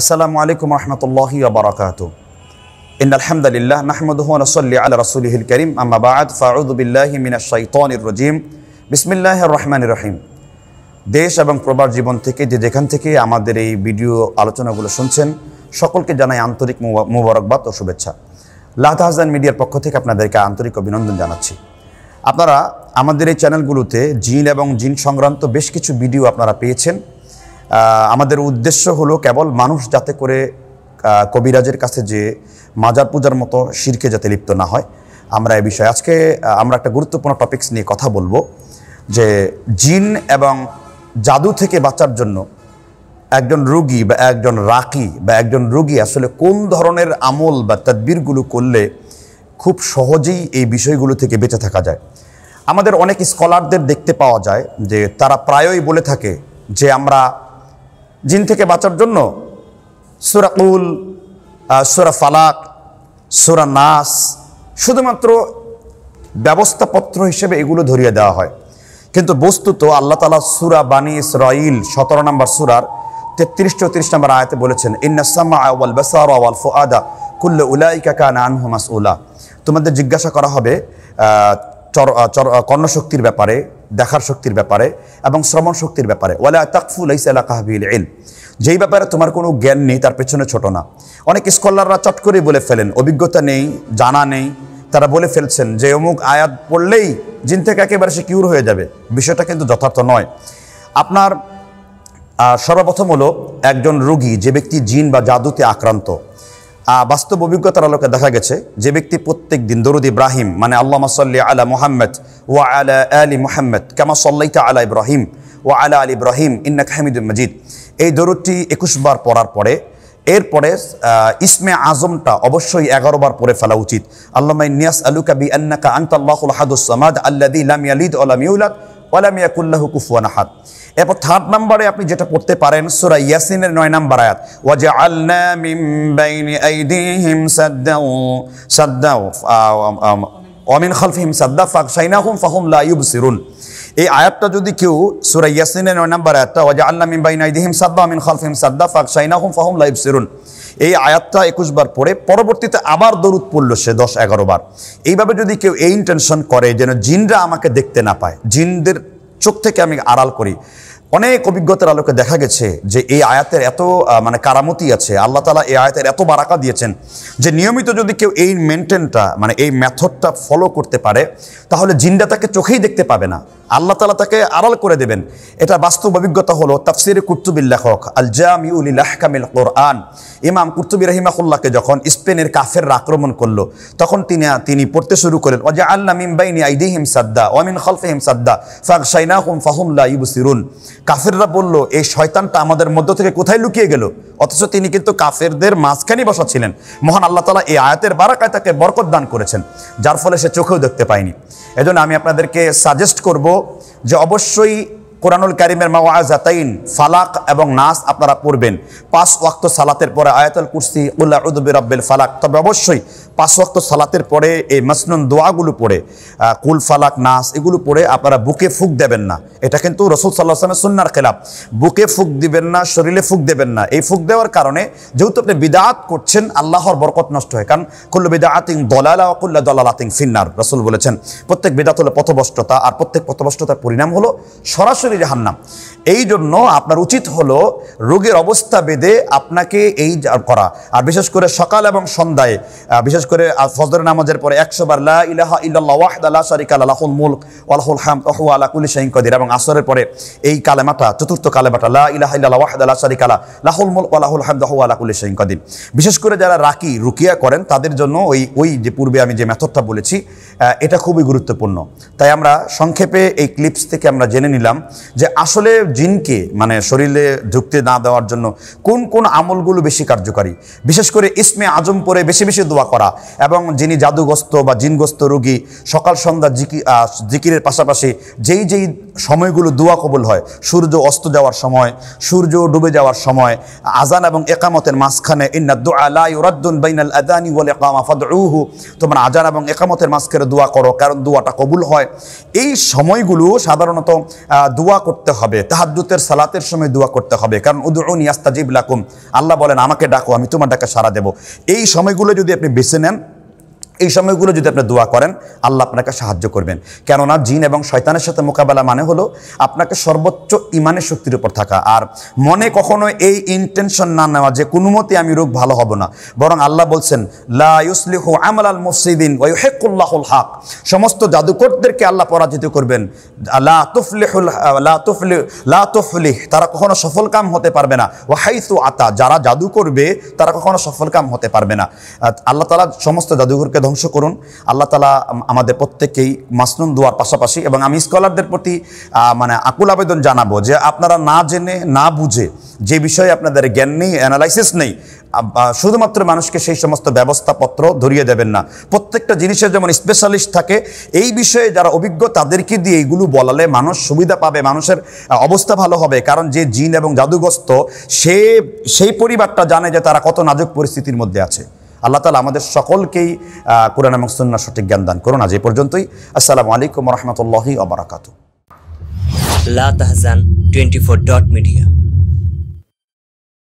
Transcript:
আসসালামু আলাইকুম রহমতুল্লাহি বারাকাত إن الحمد لله نحمده ونصلي على رسوله الكريم أما بعد فأعوذ بالله من الشيطان الرجيم بسم الله الرحمن الرحيم দেশ এবং প্রবার জীবন থেকে যে যেখান থেকে আমাদের এই ভিডিও আলোচনাগুলো শুনছেন সকলকে জানাই আন্তরিক মুবারকবাদ ও শুভেচ্ছা লাহতাহাজান মিডিয়ার পক্ষ থেকে আপনাদেরকে আন্তরিক অভিনন্দন জানাচ্ছি আপনারা আমাদের এই চ্যানেলগুলোতে জিন এবং জিন সংক্রান্ত বেশ কিছু ভিডিও আপনারা পেয়েছেন আমাদের উদ্দেশ্য হলো কেবল মানুষ যাতে করে কবিরাজের কাছে যে মাজার পূজার মতো শিরকে যাতে লিপ্ত না হয় আমরা এ বিষয়ে আজকে আমরা একটা গুরুত্বপূর্ণ টপিক্স নিয়ে কথা বলবো যে জিন এবং জাদু থেকে বাঁচার জন্য একজন রুগী বা একজন রাকি বা একজন রুগী আসলে কোন ধরনের আমল বা তদ্বিরগুলো করলে খুব সহজেই এই বিষয়গুলো থেকে বেঁচে থাকা যায় আমাদের অনেক স্কলারদের দেখতে পাওয়া যায় যে তারা প্রায়ই বলে থাকে যে আমরা জিন থেকে বাঁচার জন্য সুরা উল সুরা ফালাক সুরা নাস শুধুমাত্র ব্যবস্থাপত্র হিসেবে এগুলো ধরিয়ে দেওয়া হয় কিন্তু বস্তুত আল্লাহ তালা সুরা বানি ইসরাইল সতেরো নম্বর সুরার তেত্রিশ চৌত্রিশ নম্বর আয়াতে বলেছেন ইন্নাসামা আদা কুল্ল উলাইকা কান আনহু উলা তোমাদের জিজ্ঞাসা করা হবে চর চর কর্ণশক্তির ব্যাপারে দেখার শক্তির ব্যাপারে এবং শ্রমণ শক্তির ব্যাপারে ওয়ালা তাকফুল ইসালা কাহবিল ইল যেই ব্যাপারে তোমার কোনো জ্ঞান নেই তার পেছনে ছোট না অনেক স্কলাররা চট করে বলে ফেলেন অভিজ্ঞতা নেই জানা নেই তারা বলে ফেলছেন যে অমুক আয়াত পড়লেই জিন থেকে একেবারে সে কিউর হয়ে যাবে বিষয়টা কিন্তু যথার্থ নয় আপনার সর্বপ্রথম হলো একজন রুগী যে ব্যক্তি জিন বা জাদুতে আক্রান্ত বাস্তব অভিজ্ঞতার আলোকে দেখা গেছে যে ব্যক্তি প্রত্যেক দিন দরুদ ইব্রাহিম মানে আল্লাহ মাসল্লি আলা মোহাম্মদ ওয়া আলা আলী মোহাম্মদ কেমা সল্লাইতা আলা ইব্রাহিম ও আলা আলী ইব্রাহিম ইন্না হামিদুল মজিদ এই দরুদটি একুশবার পড়ার পরে এরপরে ইসমে আজমটা অবশ্যই এগারো বার পরে ফেলা উচিত আল্লাহ নিয়াস আলুকা বি আন্নাকা আন্তাল্লাহুল হাদুস আল্লাহ আল্লাদি লাম ইয়ালিদ ওলাম ইউলাদ ওয়ালাম ইয়াকুল্লাহ কুফুয়ান হাত এরপর থার্ড নাম্বারে আপনি যেটা পড়তে পারেন সুরা ইয়াসিনের নয় নাম্বার আয়াত ওয়াজা আল্লা মিম বাইনি আইদিহিম সাদ্দাউ সাদ্দাউ অমিন খালফিহিম সাদ্দা ফাক হুম ফাহুম লাইব ইউবসিরুন এই আয়াতটা যদি কেউ সুরা ইয়াসিনের নয় নাম্বার আয়াতটা ওয়াজা আল্লা মিম বাইনি আইদিহিম সাদ্দা অমিন খালফিহিম সাদ্দা ফাক হুম ফাহুম লাইব ইউবসিরুন এই আয়াতটা একুশ বার পড়ে পরবর্তীতে আবার দরুদ পড়ল সে দশ এগারো বার এইভাবে যদি কেউ এই ইন্টেনশন করে যেন জিনরা আমাকে দেখতে না পায় জিনদের চোখ থেকে আমি আড়াল করি অনেক অভিজ্ঞতার আলোকে দেখা গেছে যে এই আয়াতের এত মানে কারামতি আছে আল্লাহ তালা এই আয়াতের এত বারাকা দিয়েছেন যে নিয়মিত যদি কেউ এই মেনটেনটা মানে এই মেথডটা ফলো করতে পারে তাহলে জিনটা তাকে চোখেই দেখতে পাবে না আল্লাহ তালা তাকে আড়াল করে দেবেন এটা বাস্তব অভিজ্ঞতা হলো তাফসির কুর্তুবির লেখক আল জামিউল আহকামিল কোরআন ইমাম কুর্তুবি রহিমাকুল্লাহকে যখন স্পেনের কাফেররা আক্রমণ করলো তখন তিনি তিনি পড়তে শুরু করেন ওজা আল্লাহ বাইনি আইদি হিম সাদ্দা ওয়ামিন খলফে হিম সাদ্দা ফাগ সাইনা হুম ফাহুমলা ইবুসিরুন কাফেররা বলল এই শয়তানটা আমাদের মধ্য থেকে কোথায় লুকিয়ে গেল অথচ তিনি কিন্তু কাফেরদের মাঝখানে বসাচ্ছিলেন মহান আল্লাহ তালা এই আয়াতের বারাকায় তাকে বরকত দান করেছেন যার ফলে সে চোখেও দেখতে পায়নি এজন্য আমি আপনাদেরকে সাজেস্ট করবো যে অবশ্যই কোরআনুল কারিমের ওয়াজাতাইন ফালাক এবং নাস আপনারা পড়বেন পাঁচ ওয়াক্ত সালাতের পরে আয়াতুল কুরসি উল্লাহ উদ্দুবির রব্বেল ফালাক তবে অবশ্যই পাঁচ ওয়াক্ত সালাতের পরে এই মসনুন দোয়াগুলো পড়ে কুল ফালাক নাস এগুলো পড়ে আপনারা বুকে ফুক দেবেন না এটা কিন্তু রসুল সাল্লাহ আসলামের সুন্নার খেলাফ বুকে ফুক দিবেন না শরীরে ফুক দেবেন না এই ফুক দেওয়ার কারণে যেহেতু আপনি বিদাত করছেন আল্লাহর বরকত নষ্ট হয় কারণ কুল্লু আতিং দলালা কুল্লা দলালাতিং ফিন্নার রসুল বলেছেন প্রত্যেক বিদাত হলো পথভষ্টতা আর প্রত্যেক পথভষ্টতার পরিণাম হলো সরাসরি জাহান্নাম এই জন্য আপনার উচিত হলো রোগের অবস্থা বেদে আপনাকে এই করা আর বিশেষ করে সকাল এবং সন্ধ্যায় বিশেষ করে ফজর নামাজের পরে একশো বার লা ইলাহা ইল্লাল্লাহ ওয়াহদাল্লাহ মুলক হাম ওহু আলা কুলি শাহিন কদির এবং আসরের পরে এই কালেমাটা চতুর্থ কালেমাটা লা ইলাহা ইল্লাল্লাহ ওয়াহদাল্লাহ লাহুল মুলক হাম ওহু আলা কুলি শাহিন কদির বিশেষ করে যারা রাকি রুকিয়া করেন তাদের জন্য ওই ওই যে পূর্বে আমি যে মেথডটা বলেছি এটা খুবই গুরুত্বপূর্ণ তাই আমরা সংক্ষেপে এই ক্লিপস থেকে আমরা জেনে নিলাম যে আসলে জিনকে মানে শরীরে ঢুকতে না দেওয়ার জন্য কোন কোন আমলগুলো বেশি কার্যকারী বিশেষ করে ইসমে আজম পরে বেশি বেশি দোয়া করা এবং যিনি জাদুগ্রস্ত বা জিনগ্রস্ত রোগী সকাল সন্ধ্যা জিকি জিকিরের পাশাপাশি যেই যেই সময়গুলো দোয়া কবুল হয় সূর্য অস্ত যাওয়ার সময় সূর্য ডুবে যাওয়ার সময় আজান এবং একামতের মাঝখানে ইন্না আজান এবং একামতের মাঝখানে দোয়া করো কারণ দোয়াটা কবুল হয় এই সময়গুলো সাধারণত দোয়া করতে হবে তাহাদ্দুতের সালাতের সময় দোয়া করতে হবে কারণ উদরুন ইয়াস্তাজিব লাকুম আল্লাহ বলেন আমাকে ডাকো আমি তোমার ডাকে সারা দেব এই সময়গুলো যদি আপনি বেছে them এই সময়গুলো যদি আপনি দোয়া করেন আল্লাহ আপনাকে সাহায্য করবেন কেননা জিন এবং শয়তানের সাথে মোকাবেলা মানে হলো আপনাকে সর্বোচ্চ ইমানের শক্তির উপর থাকা আর মনে কখনো এই ইন্টেনশন না নেওয়া যে কোনো মতে আমি রোগ ভালো হব না বরং আল্লাহ বলছেন লাউসলিহু আমল আল মুসিদিন ওয়ুহেকুল্লাহুল হাক সমস্ত জাদুকরদেরকে আল্লাহ পরাজিত করবেন লা তুফলিহুল লা তুফলি লা তুফলিহ তারা কখনো সফল কাম হতে পারবে না ওয়াহাইসু আতা যারা জাদু করবে তারা কখনো সফল কাম হতে পারবে না আল্লাহ তালা সমস্ত জাদুঘরকে ধ্বংস করুন আল্লাহ তালা আমাদের প্রত্যেকেই মাসনুন দোয়ার পাশাপাশি এবং আমি স্কলারদের প্রতি মানে আকুল আবেদন জানাবো যে আপনারা না জেনে না বুঝে যে বিষয়ে আপনাদের জ্ঞান নেই অ্যানালাইসিস নেই শুধুমাত্র মানুষকে সেই সমস্ত ব্যবস্থাপত্র ধরিয়ে দেবেন না প্রত্যেকটা জিনিসের যেমন স্পেশালিস্ট থাকে এই বিষয়ে যারা অভিজ্ঞ তাদেরকে দিয়ে এইগুলো বলালে মানুষ সুবিধা পাবে মানুষের অবস্থা ভালো হবে কারণ যে জিন এবং জাদুগ্রস্ত সে সেই পরিবারটা জানে যে তারা কত নাজুক পরিস্থিতির মধ্যে আছে আল্লাহ তালা আমাদের সকলকেই কোরআন এবং সুন্না সঠিক জ্ঞান দান করুন আজ এই পর্যন্তই আসসালামু আলাইকুম রহমতুল্লাহি আবরাকাতু লা তাহজান টোয়েন্টি ফোর ডট মিডিয়া